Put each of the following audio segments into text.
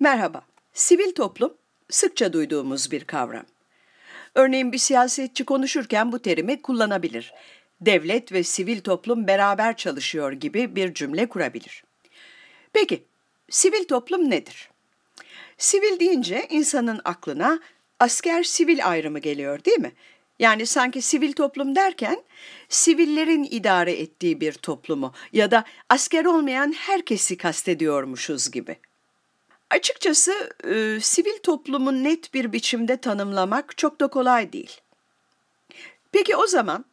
Merhaba. Sivil toplum sıkça duyduğumuz bir kavram. Örneğin bir siyasetçi konuşurken bu terimi kullanabilir. Devlet ve sivil toplum beraber çalışıyor gibi bir cümle kurabilir. Peki, sivil toplum nedir? Sivil deyince insanın aklına asker sivil ayrımı geliyor değil mi? Yani sanki sivil toplum derken sivillerin idare ettiği bir toplumu ya da asker olmayan herkesi kastediyormuşuz gibi. Açıkçası e, sivil toplumu net bir biçimde tanımlamak çok da kolay değil. Peki o zaman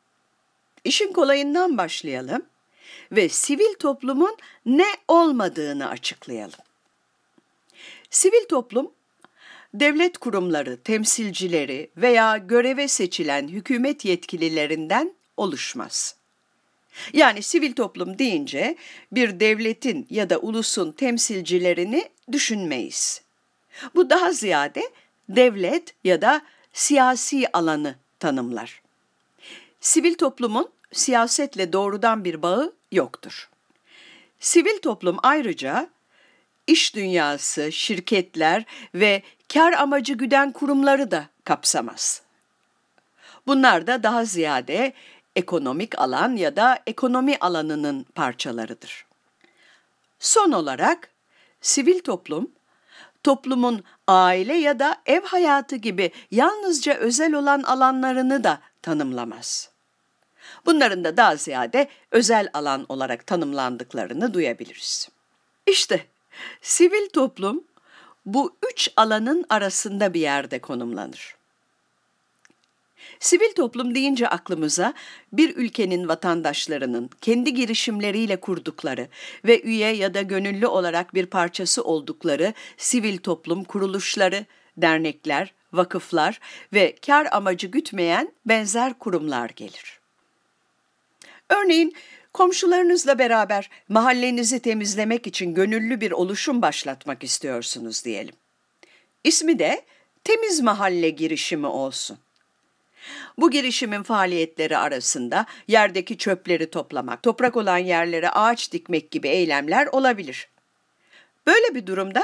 işin kolayından başlayalım ve sivil toplumun ne olmadığını açıklayalım. Sivil toplum devlet kurumları, temsilcileri veya göreve seçilen hükümet yetkililerinden oluşmaz. Yani sivil toplum deyince bir devletin ya da ulusun temsilcilerini düşünmeyiz. Bu daha ziyade devlet ya da siyasi alanı tanımlar. Sivil toplumun siyasetle doğrudan bir bağı yoktur. Sivil toplum ayrıca iş dünyası, şirketler ve kar amacı güden kurumları da kapsamaz. Bunlar da daha ziyade ekonomik alan ya da ekonomi alanının parçalarıdır. Son olarak sivil toplum, toplumun aile ya da ev hayatı gibi yalnızca özel olan alanlarını da tanımlamaz. Bunların da daha ziyade özel alan olarak tanımlandıklarını duyabiliriz. İşte sivil toplum bu üç alanın arasında bir yerde konumlanır. Sivil toplum deyince aklımıza bir ülkenin vatandaşlarının kendi girişimleriyle kurdukları ve üye ya da gönüllü olarak bir parçası oldukları sivil toplum kuruluşları, dernekler, vakıflar ve kar amacı gütmeyen benzer kurumlar gelir. Örneğin komşularınızla beraber mahallenizi temizlemek için gönüllü bir oluşum başlatmak istiyorsunuz diyelim. İsmi de Temiz Mahalle girişimi olsun. Bu girişimin faaliyetleri arasında yerdeki çöpleri toplamak, toprak olan yerlere ağaç dikmek gibi eylemler olabilir. Böyle bir durumda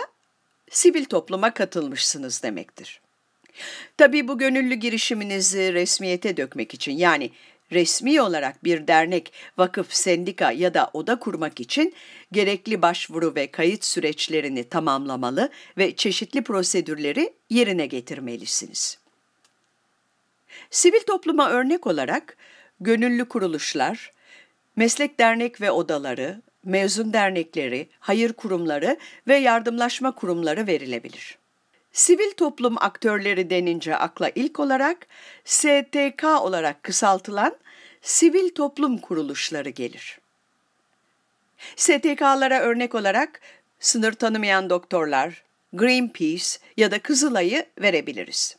sivil topluma katılmışsınız demektir. Tabii bu gönüllü girişiminizi resmiyete dökmek için yani resmi olarak bir dernek, vakıf, sendika ya da oda kurmak için gerekli başvuru ve kayıt süreçlerini tamamlamalı ve çeşitli prosedürleri yerine getirmelisiniz. Sivil topluma örnek olarak gönüllü kuruluşlar, meslek dernek ve odaları, mezun dernekleri, hayır kurumları ve yardımlaşma kurumları verilebilir. Sivil toplum aktörleri denince akla ilk olarak STK olarak kısaltılan sivil toplum kuruluşları gelir. STK'lara örnek olarak sınır tanımayan doktorlar, Greenpeace ya da Kızılay'ı verebiliriz.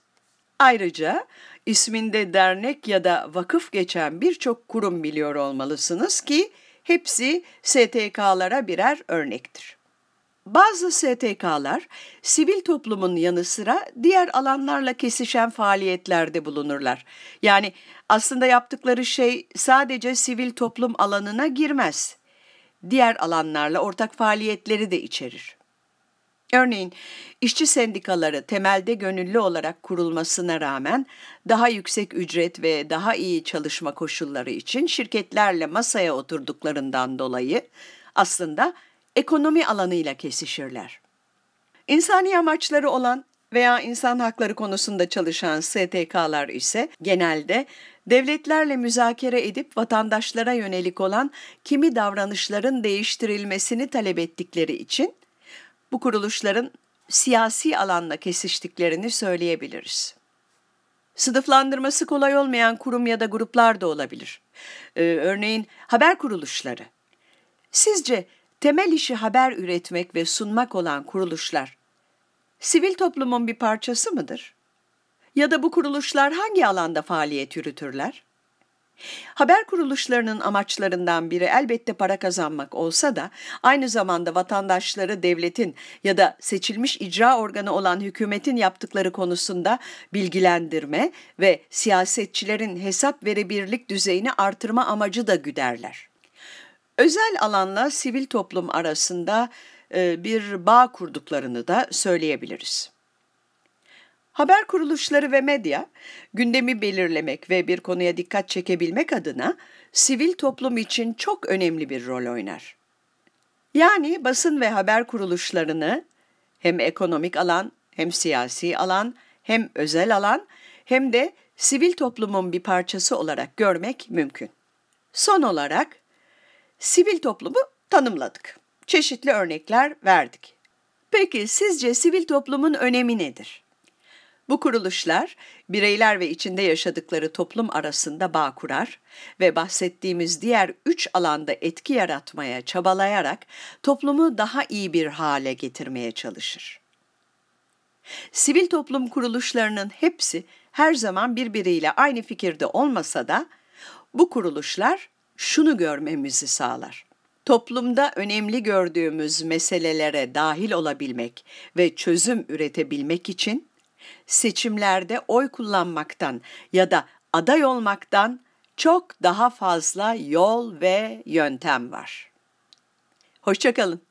Ayrıca isminde dernek ya da vakıf geçen birçok kurum biliyor olmalısınız ki hepsi STK'lara birer örnektir. Bazı STK'lar sivil toplumun yanı sıra diğer alanlarla kesişen faaliyetlerde bulunurlar. Yani aslında yaptıkları şey sadece sivil toplum alanına girmez. Diğer alanlarla ortak faaliyetleri de içerir. Örneğin işçi sendikaları temelde gönüllü olarak kurulmasına rağmen daha yüksek ücret ve daha iyi çalışma koşulları için şirketlerle masaya oturduklarından dolayı aslında ekonomi alanıyla kesişirler. İnsani amaçları olan veya insan hakları konusunda çalışan STK'lar ise genelde devletlerle müzakere edip vatandaşlara yönelik olan kimi davranışların değiştirilmesini talep ettikleri için bu kuruluşların siyasi alanla kesiştiklerini söyleyebiliriz. Sınıflandırması kolay olmayan kurum ya da gruplar da olabilir. Ee, örneğin haber kuruluşları. Sizce temel işi haber üretmek ve sunmak olan kuruluşlar sivil toplumun bir parçası mıdır? Ya da bu kuruluşlar hangi alanda faaliyet yürütürler? Haber kuruluşlarının amaçlarından biri elbette para kazanmak olsa da aynı zamanda vatandaşları devletin ya da seçilmiş icra organı olan hükümetin yaptıkları konusunda bilgilendirme ve siyasetçilerin hesap verebilirlik düzeyini artırma amacı da güderler. Özel alanla sivil toplum arasında bir bağ kurduklarını da söyleyebiliriz. Haber kuruluşları ve medya gündemi belirlemek ve bir konuya dikkat çekebilmek adına sivil toplum için çok önemli bir rol oynar. Yani basın ve haber kuruluşlarını hem ekonomik alan, hem siyasi alan, hem özel alan hem de sivil toplumun bir parçası olarak görmek mümkün. Son olarak sivil toplumu tanımladık. Çeşitli örnekler verdik. Peki sizce sivil toplumun önemi nedir? Bu kuruluşlar bireyler ve içinde yaşadıkları toplum arasında bağ kurar ve bahsettiğimiz diğer üç alanda etki yaratmaya çabalayarak toplumu daha iyi bir hale getirmeye çalışır. Sivil toplum kuruluşlarının hepsi her zaman birbiriyle aynı fikirde olmasa da bu kuruluşlar şunu görmemizi sağlar toplumda önemli gördüğümüz meselelere dahil olabilmek ve çözüm üretebilmek için seçimlerde oy kullanmaktan ya da aday olmaktan çok daha fazla yol ve yöntem var. Hoşçakalın.